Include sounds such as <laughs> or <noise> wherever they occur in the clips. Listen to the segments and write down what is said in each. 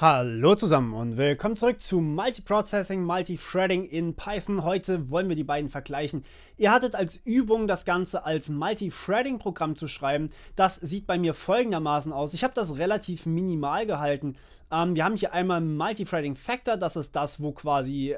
Hallo zusammen und willkommen zurück zu Multiprocessing, Multithreading in Python. Heute wollen wir die beiden vergleichen. Ihr hattet als Übung das Ganze als Multithreading-Programm zu schreiben. Das sieht bei mir folgendermaßen aus. Ich habe das relativ minimal gehalten. Ähm, wir haben hier einmal Multithreading Factor, das ist das, wo quasi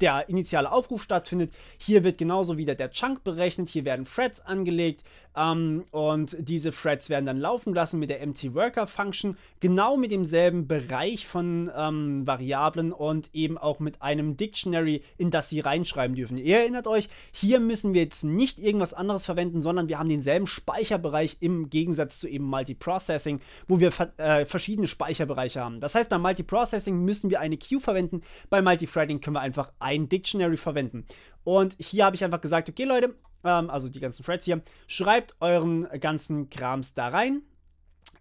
der initiale Aufruf stattfindet. Hier wird genauso wieder der Chunk berechnet, hier werden Threads angelegt ähm, und diese Threads werden dann laufen lassen mit der MT-Worker-Function, genau mit demselben Bereich von ähm, Variablen und eben auch mit einem Dictionary, in das sie reinschreiben dürfen. Ihr erinnert euch, hier müssen wir jetzt nicht irgendwas anderes verwenden, sondern wir haben denselben Speicherbereich im Gegensatz zu eben Multiprocessing, wo wir äh, verschiedene Speicherbereiche haben. Das das heißt, beim Multiprocessing müssen wir eine Queue verwenden, beim Multithreading können wir einfach ein Dictionary verwenden. Und hier habe ich einfach gesagt, okay Leute, ähm, also die ganzen Threads hier, schreibt euren ganzen Krams da rein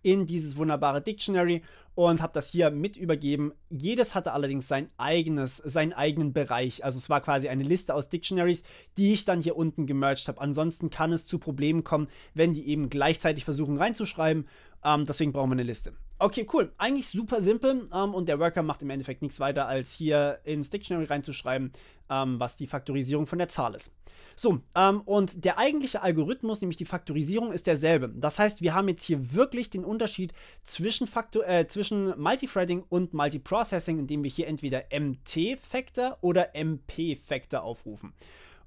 in dieses wunderbare Dictionary und habe das hier mit übergeben. Jedes hatte allerdings sein eigenes, seinen eigenen Bereich. Also es war quasi eine Liste aus Dictionaries, die ich dann hier unten gemerged habe. Ansonsten kann es zu Problemen kommen, wenn die eben gleichzeitig versuchen reinzuschreiben. Ähm, deswegen brauchen wir eine Liste. Okay, cool. Eigentlich super simpel ähm, und der Worker macht im Endeffekt nichts weiter, als hier ins Dictionary reinzuschreiben, ähm, was die Faktorisierung von der Zahl ist. So, ähm, und der eigentliche Algorithmus, nämlich die Faktorisierung, ist derselbe. Das heißt, wir haben jetzt hier wirklich den Unterschied zwischen, Faktor äh, zwischen Multithreading und Multiprocessing, indem wir hier entweder MT-Factor oder MP-Factor aufrufen.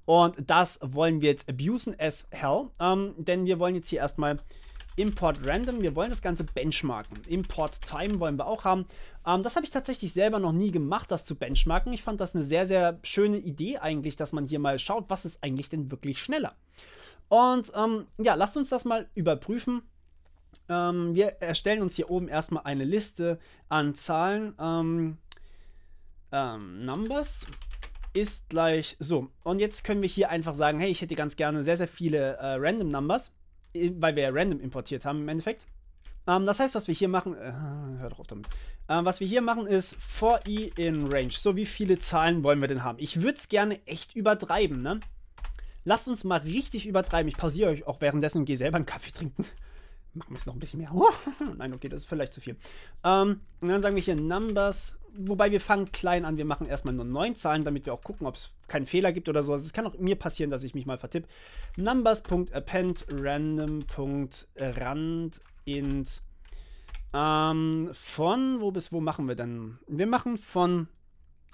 Und das wollen wir jetzt abusen as hell, ähm, denn wir wollen jetzt hier erstmal Import Random. Wir wollen das Ganze benchmarken. Import Time wollen wir auch haben. Ähm, das habe ich tatsächlich selber noch nie gemacht, das zu benchmarken. Ich fand das eine sehr, sehr schöne Idee eigentlich, dass man hier mal schaut, was ist eigentlich denn wirklich schneller. Und ähm, ja, lasst uns das mal überprüfen. Ähm, wir erstellen uns hier oben erstmal eine Liste an Zahlen. Ähm, ähm, Numbers ist gleich so. Und jetzt können wir hier einfach sagen, hey, ich hätte ganz gerne sehr, sehr viele äh, Random Numbers weil wir ja random importiert haben im Endeffekt. Ähm, das heißt, was wir hier machen, äh, hör doch auf damit. Ähm, was wir hier machen ist for i in range. So, wie viele Zahlen wollen wir denn haben? Ich würde es gerne echt übertreiben, ne? Lasst uns mal richtig übertreiben. Ich pausiere euch auch währenddessen und gehe selber einen Kaffee trinken. <laughs> machen wir es noch ein bisschen mehr. <laughs> Nein, okay, das ist vielleicht zu viel. Ähm, und dann sagen wir hier Numbers wobei wir fangen klein an. Wir machen erstmal nur neun Zahlen, damit wir auch gucken, ob es keinen Fehler gibt oder so. Also es kann auch mir passieren, dass ich mich mal vertippe. Numbers.append random.rand int ähm, von, wo bis wo machen wir denn? Wir machen von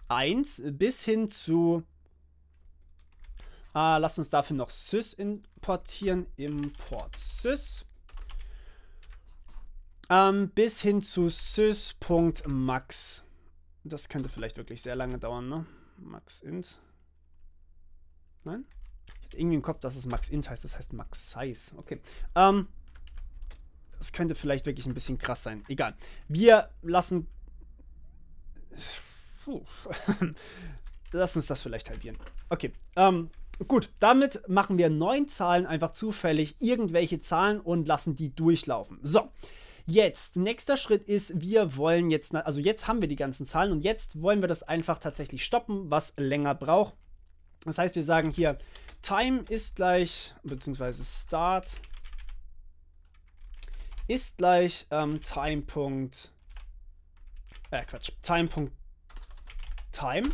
1 bis hin zu Ah, lasst uns dafür noch sys importieren. Import sys. Ähm, bis hin zu sys.max. Das könnte vielleicht wirklich sehr lange dauern, ne? Max int. Nein? Ich hatte irgendwie im Kopf, dass es Max int heißt. Das heißt Max size. Okay. Ähm, das könnte vielleicht wirklich ein bisschen krass sein. Egal. Wir lassen... <laughs> Puh. <laughs> Lass uns das vielleicht halbieren. Okay. Ähm, gut, damit machen wir neun Zahlen einfach zufällig irgendwelche Zahlen und lassen die durchlaufen. So. Jetzt, nächster Schritt ist, wir wollen jetzt, also jetzt haben wir die ganzen Zahlen und jetzt wollen wir das einfach tatsächlich stoppen, was länger braucht. Das heißt, wir sagen hier, Time ist gleich, beziehungsweise Start ist gleich ähm, Time. Äh, Quatsch, Time. Time.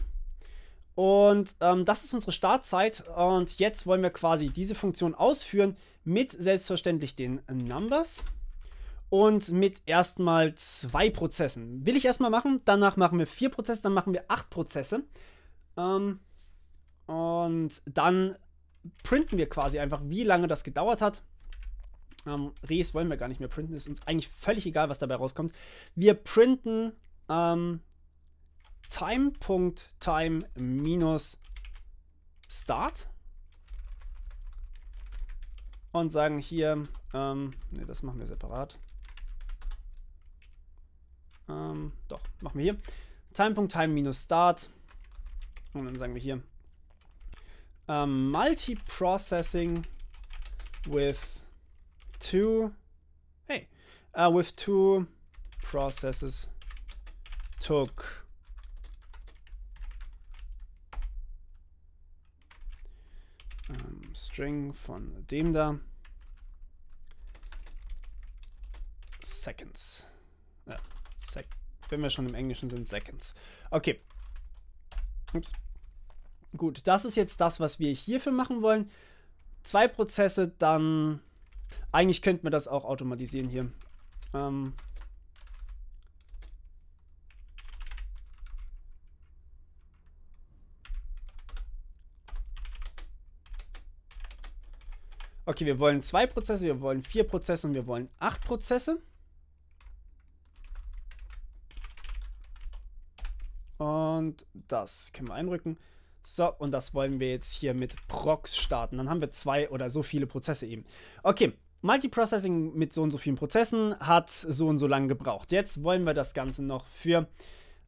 Und ähm, das ist unsere Startzeit. Und jetzt wollen wir quasi diese Funktion ausführen mit selbstverständlich den Numbers und mit erstmal zwei Prozessen. Will ich erstmal machen, danach machen wir vier Prozesse, dann machen wir acht Prozesse. Ähm, und dann printen wir quasi einfach, wie lange das gedauert hat. Ähm, Res wollen wir gar nicht mehr printen, ist uns eigentlich völlig egal, was dabei rauskommt. Wir printen ähm, time.time minus start und sagen hier, ähm, ne, das machen wir separat. Ähm, doch, machen wir hier. Time.time minus start. Und dann sagen wir hier. Ähm, Multiprocessing with two. Hey. Uh, with two processes took. Ähm, String von dem da. Seconds. Ja, Sec wenn wir schon im Englischen sind, Seconds. Okay. Ups. Gut, das ist jetzt das, was wir hierfür machen wollen. Zwei Prozesse, dann... Eigentlich könnten wir das auch automatisieren hier. Ähm okay, wir wollen zwei Prozesse, wir wollen vier Prozesse und wir wollen acht Prozesse. Und das können wir einrücken. So, und das wollen wir jetzt hier mit Prox starten. Dann haben wir zwei oder so viele Prozesse eben. Okay, Multiprocessing mit so und so vielen Prozessen hat so und so lange gebraucht. Jetzt wollen wir das Ganze noch für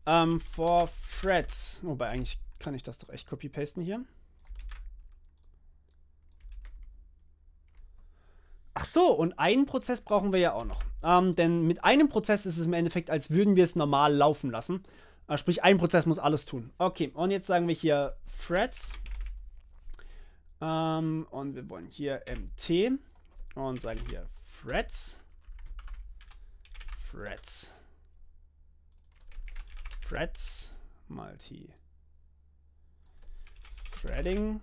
ähm, for Threads. Wobei, eigentlich kann ich das doch echt copy-pasten hier. Ach so, und einen Prozess brauchen wir ja auch noch. Ähm, denn mit einem Prozess ist es im Endeffekt, als würden wir es normal laufen lassen. Also sprich, ein Prozess muss alles tun. Okay, und jetzt sagen wir hier Threads. Ähm, und wir wollen hier MT und sagen hier Threads. Threads. Threads Multi. Threading.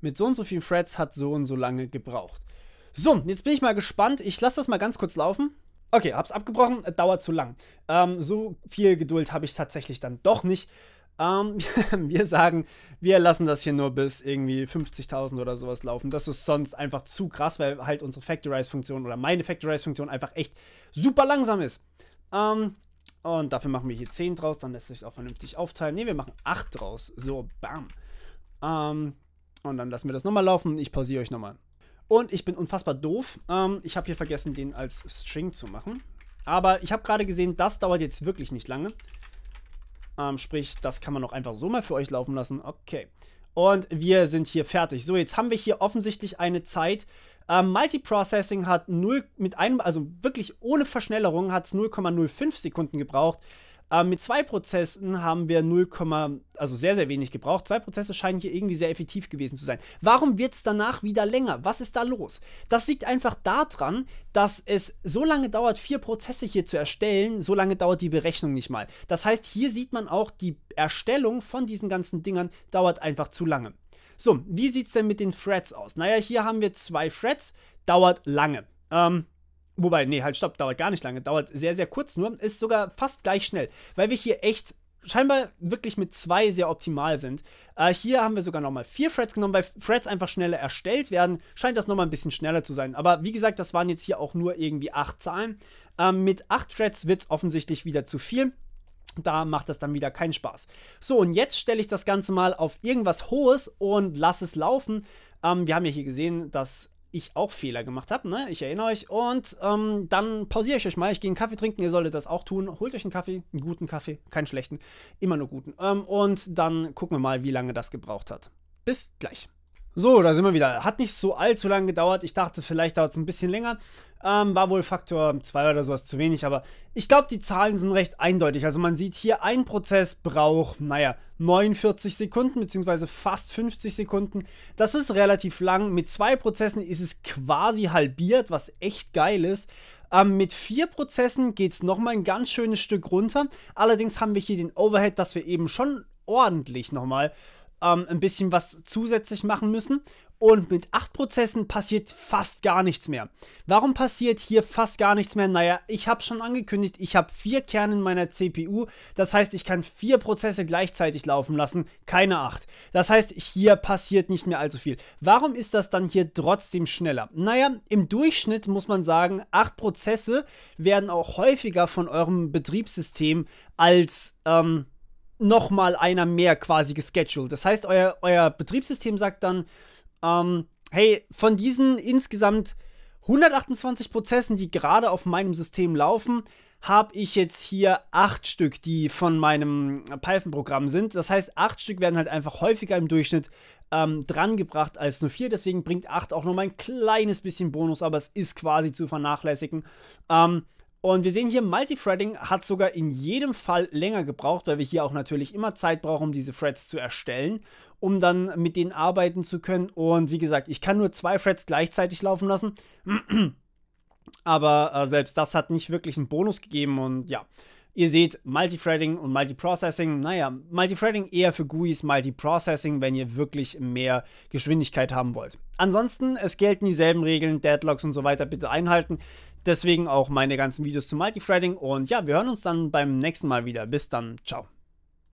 Mit so und so vielen Threads hat so und so lange gebraucht. So, jetzt bin ich mal gespannt. Ich lasse das mal ganz kurz laufen. Okay, hab's abgebrochen, äh, dauert zu lang. Ähm, so viel Geduld habe ich tatsächlich dann doch nicht. Ähm, <laughs> wir sagen, wir lassen das hier nur bis irgendwie 50.000 oder sowas laufen. Das ist sonst einfach zu krass, weil halt unsere Factorize-Funktion oder meine Factorize-Funktion einfach echt super langsam ist. Ähm, und dafür machen wir hier 10 draus, dann lässt sich auch vernünftig aufteilen. Ne, wir machen 8 draus. So, bam. Ähm, und dann lassen wir das nochmal laufen. Ich pausiere euch nochmal. Und ich bin unfassbar doof. Ähm, ich habe hier vergessen, den als String zu machen. Aber ich habe gerade gesehen, das dauert jetzt wirklich nicht lange. Ähm, sprich, das kann man auch einfach so mal für euch laufen lassen. Okay. Und wir sind hier fertig. So, jetzt haben wir hier offensichtlich eine Zeit. Ähm, Multiprocessing hat 0 mit einem, also wirklich ohne Verschnellerung, hat es 0,05 Sekunden gebraucht. Äh, mit zwei Prozessen haben wir 0, also sehr, sehr wenig gebraucht. Zwei Prozesse scheinen hier irgendwie sehr effektiv gewesen zu sein. Warum wird es danach wieder länger? Was ist da los? Das liegt einfach daran, dass es so lange dauert, vier Prozesse hier zu erstellen, so lange dauert die Berechnung nicht mal. Das heißt, hier sieht man auch, die Erstellung von diesen ganzen Dingern dauert einfach zu lange. So, wie sieht es denn mit den Threads aus? Naja, hier haben wir zwei Threads, dauert lange. Ähm, Wobei, nee, halt, stopp, dauert gar nicht lange, dauert sehr, sehr kurz nur, ist sogar fast gleich schnell, weil wir hier echt scheinbar wirklich mit zwei sehr optimal sind. Äh, hier haben wir sogar nochmal vier Threads genommen, weil Threads einfach schneller erstellt werden, scheint das nochmal ein bisschen schneller zu sein. Aber wie gesagt, das waren jetzt hier auch nur irgendwie acht Zahlen. Ähm, mit acht Threads wird es offensichtlich wieder zu viel. Da macht das dann wieder keinen Spaß. So, und jetzt stelle ich das Ganze mal auf irgendwas Hohes und lasse es laufen. Ähm, wir haben ja hier gesehen, dass ich auch Fehler gemacht habe, ne? Ich erinnere euch. Und ähm, dann pausiere ich euch mal. Ich gehe einen Kaffee trinken. Ihr solltet das auch tun. Holt euch einen Kaffee, einen guten Kaffee, keinen schlechten, immer nur guten. Ähm, und dann gucken wir mal, wie lange das gebraucht hat. Bis gleich. So, da sind wir wieder. Hat nicht so allzu lange gedauert. Ich dachte, vielleicht dauert es ein bisschen länger. Ähm, war wohl Faktor 2 oder sowas zu wenig, aber ich glaube, die Zahlen sind recht eindeutig. Also man sieht hier, ein Prozess braucht, naja, 49 Sekunden, beziehungsweise fast 50 Sekunden. Das ist relativ lang. Mit zwei Prozessen ist es quasi halbiert, was echt geil ist. Ähm, mit vier Prozessen geht es nochmal ein ganz schönes Stück runter. Allerdings haben wir hier den Overhead, dass wir eben schon ordentlich nochmal ähm, ein bisschen was zusätzlich machen müssen. Und mit 8 Prozessen passiert fast gar nichts mehr. Warum passiert hier fast gar nichts mehr? Naja, ich habe schon angekündigt, ich habe vier Kerne in meiner CPU. Das heißt, ich kann vier Prozesse gleichzeitig laufen lassen, keine acht. Das heißt, hier passiert nicht mehr allzu viel. Warum ist das dann hier trotzdem schneller? Naja, im Durchschnitt muss man sagen, acht Prozesse werden auch häufiger von eurem Betriebssystem als... Ähm, nochmal einer mehr quasi gescheduled. Das heißt, euer, euer Betriebssystem sagt dann, ähm, hey, von diesen insgesamt 128 Prozessen, die gerade auf meinem System laufen, habe ich jetzt hier acht Stück, die von meinem Python-Programm sind. Das heißt, acht Stück werden halt einfach häufiger im Durchschnitt ähm, drangebracht als nur vier. Deswegen bringt acht auch nur mal ein kleines bisschen Bonus, aber es ist quasi zu vernachlässigen. Ähm, und wir sehen hier, Multithreading hat sogar in jedem Fall länger gebraucht, weil wir hier auch natürlich immer Zeit brauchen, um diese Threads zu erstellen, um dann mit denen arbeiten zu können. Und wie gesagt, ich kann nur zwei Threads gleichzeitig laufen lassen. <clears throat> Aber äh, selbst das hat nicht wirklich einen Bonus gegeben und ja. Ihr seht, Multithreading und Multiprocessing, naja, Multithreading eher für GUIs, Multiprocessing, wenn ihr wirklich mehr Geschwindigkeit haben wollt. Ansonsten, es gelten dieselben Regeln, Deadlocks und so weiter bitte einhalten. Deswegen auch meine ganzen Videos zum Multithreading. Und ja, wir hören uns dann beim nächsten Mal wieder. Bis dann. Ciao.